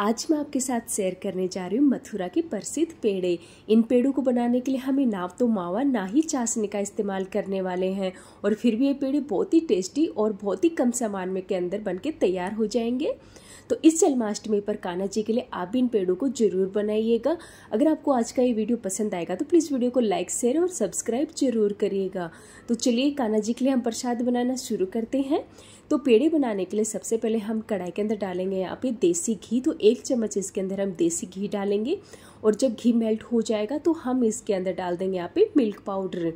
आज मैं आपके साथ शेयर करने जा रही हूँ मथुरा के प्रसिद्ध पेड़े इन पेड़ों को बनाने के लिए हमें ना तो मावा ना ही चाशनी का इस्तेमाल करने वाले हैं और फिर भी ये पेड़े बहुत ही टेस्टी और बहुत ही कम सामान में के अंदर बन के तैयार हो जाएंगे तो इस जन्माष्टमी पर कान्हा जी के लिए आप भी इन पेड़ों को जरूर बनाइएगा अगर आपको आज का ये वीडियो पसंद आएगा तो प्लीज़ वीडियो को लाइक शेयर और सब्सक्राइब जरूर करिएगा तो चलिए कान्हा जी के लिए हम प्रसाद बनाना शुरू करते हैं तो पेड़े बनाने के लिए सबसे पहले हम कढ़ाई के अंदर डालेंगे यहाँ पे देसी घी तो एक चम्मच इसके अंदर हम देसी घी डालेंगे और जब घी मेल्ट हो जाएगा तो हम इसके अंदर डाल देंगे यहाँ पे मिल्क पाउडर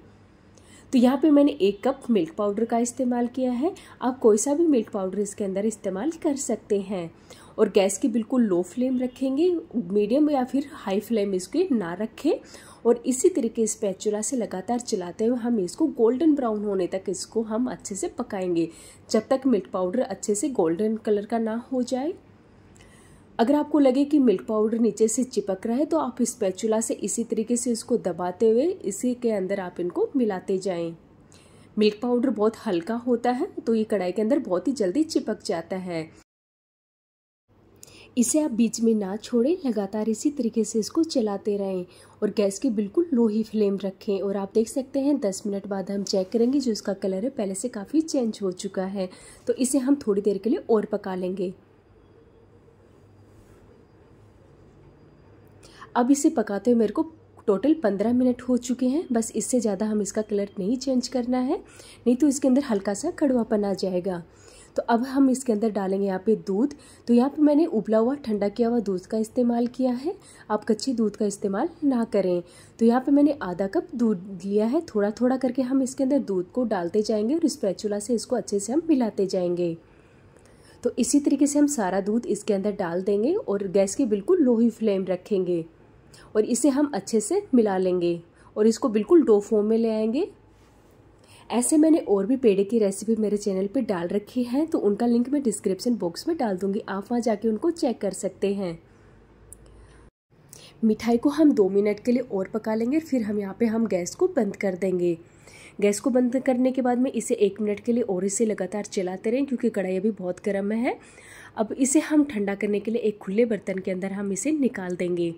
तो यहाँ पे मैंने एक कप मिल्क पाउडर का इस्तेमाल किया है आप कोई सा भी मिल्क पाउडर इसके अंदर इस्तेमाल कर सकते हैं और गैस की बिल्कुल लो फ्लेम रखेंगे मीडियम या फिर हाई फ्लेम इसके ना रखें और इसी तरीके इस पैचुला से लगातार चलाते हुए हम इसको गोल्डन ब्राउन होने तक इसको हम अच्छे से पकाएंगे जब तक मिल्क पाउडर अच्छे से गोल्डन कलर का ना हो जाए अगर आपको लगे कि मिल्क पाउडर नीचे से चिपक रहा है तो आप स्पैचुला से इसी तरीके से इसको दबाते हुए इसी के अंदर आप इनको मिलाते जाएं मिल्क पाउडर बहुत हल्का होता है तो ये कढ़ाई के अंदर बहुत ही जल्दी चिपक जाता है इसे आप बीच में ना छोड़ें लगातार इसी तरीके से इसको चलाते रहें और गैस की बिल्कुल लो ही फ्लेम रखें और आप देख सकते हैं 10 मिनट बाद हम चेक करेंगे जो इसका कलर है पहले से काफ़ी चेंज हो चुका है तो इसे हम थोड़ी देर के लिए और पका लेंगे अब इसे पकाते हुए मेरे को टोटल पंद्रह मिनट हो चुके हैं बस इससे ज़्यादा हम इसका कलर नहीं चेंज करना है नहीं तो इसके अंदर हल्का सा कड़वापन आ जाएगा तो अब हम इसके अंदर डालेंगे यहाँ पे दूध तो यहाँ पे मैंने उबला हुआ ठंडा किया हुआ दूध का इस्तेमाल किया है आप कच्चे दूध का इस्तेमाल ना करें तो यहाँ पे मैंने आधा कप दूध लिया है थोड़ा थोड़ा करके हम इसके अंदर दूध को डालते जाएंगे और स्पैचुला से इसको अच्छे से हम मिलाते जाएंगे तो इसी तरीके से हम सारा दूध इसके अंदर डाल देंगे और गैस की बिल्कुल लो ही फ्लेम रखेंगे और इसे हम अच्छे से मिला लेंगे और इसको बिल्कुल डो फॉर्म में ले आएंगे ऐसे मैंने और भी पेड़े की रेसिपी मेरे चैनल पे डाल रखी हैं तो उनका लिंक मैं डिस्क्रिप्शन बॉक्स में डाल दूंगी आप वहाँ जाके उनको चेक कर सकते हैं मिठाई को हम दो मिनट के लिए और पका लेंगे फिर हम यहाँ पे हम गैस को बंद कर देंगे गैस को बंद करने के बाद में इसे एक मिनट के लिए और इसे लगातार चलाते रहें क्योंकि कढ़ाई अभी बहुत गर्म है अब इसे हम ठंडा करने के लिए एक खुले बर्तन के अंदर हम इसे निकाल देंगे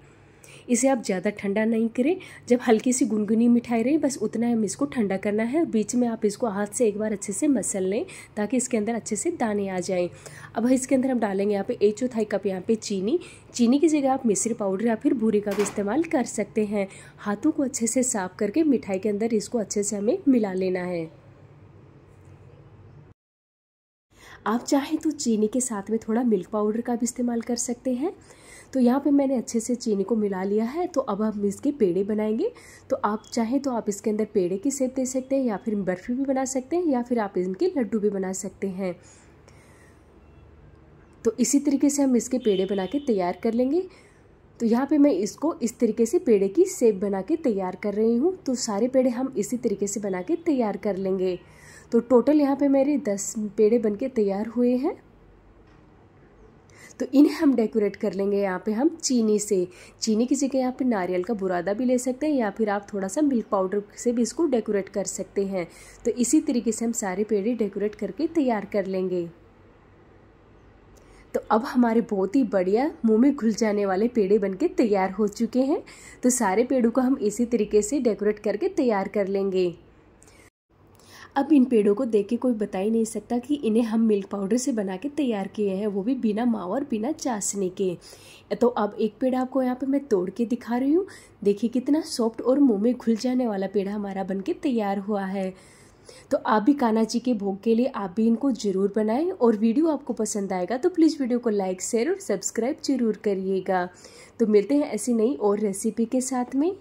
इसे आप ज़्यादा ठंडा नहीं करें जब हल्की सी गुनगुनी मिठाई रहे बस उतना हम इसको ठंडा करना है और बीच में आप इसको हाथ से एक बार अच्छे से मसल लें ताकि इसके अंदर अच्छे से दाने आ जाएँ अब इसके अंदर हम डालेंगे यहाँ पे एक चौथाई कप यहाँ पे चीनी चीनी की जगह आप मिश्री पाउडर या फिर भूरे का भी इस्तेमाल कर सकते हैं हाथों को अच्छे से साफ करके मिठाई के अंदर इसको अच्छे से हमें मिला लेना है आप चाहें तो चीनी के साथ में थोड़ा मिल्क पाउडर का भी इस्तेमाल कर सकते हैं तो यहाँ पे मैंने अच्छे से चीनी को मिला लिया है तो अब हम इसके पेड़े बनाएंगे तो आप चाहें तो आप इसके अंदर पेड़े की सेप दे सकते हैं या फिर बर्फ़ी भी बना सकते हैं या फिर आप इनके लड्डू भी बना सकते हैं तो इसी तरीके से हम इसके पेड़े बना के तैयार कर लेंगे तो यहाँ पे मैं इसको इस तरीके से पेड़े की सेब बना के तैयार कर रही हूँ तो सारे पेड़े हम इसी तरीके से बना के तैयार कर लेंगे तो टोटल यहाँ पे मेरे दस पेड़े बन के तैयार हुए हैं तो इन्हें हम डेकोरेट कर लेंगे यहाँ पे हम चीनी से चीनी की जगह यहाँ पे नारियल का बुरादा भी ले सकते हैं या फिर आप थोड़ा सा मिल्क पाउडर से भी इसको डेकोरेट कर सकते हैं तो इसी तरीके से हम सारे पेड़े डेकोरेट करके तैयार कर लेंगे तो अब हमारे बहुत ही बढ़िया मुंह में घुल जाने वाले पेड़े बनके तैयार हो चुके हैं तो सारे पेड़ों को हम इसी तरीके से डेकोरेट करके तैयार कर लेंगे अब इन पेड़ों को देख के कोई बता ही नहीं सकता कि इन्हें हम मिल्क पाउडर से बना के तैयार किए हैं वो भी बिना मावा और बिना चाशने के तो अब एक पेड़ आपको यहाँ पर मैं तोड़ के दिखा रही हूँ देखिए कितना सॉफ्ट और मुँह में घुल जाने वाला पेड़ा हमारा बन के तैयार हुआ है तो आप भी कान्हा जी के भोग के लिए आप भी इनको जरूर बनाएं और वीडियो आपको पसंद आएगा तो प्लीज़ वीडियो को लाइक शेयर और सब्सक्राइब जरूर करिएगा तो मिलते हैं ऐसी नई और रेसिपी के साथ में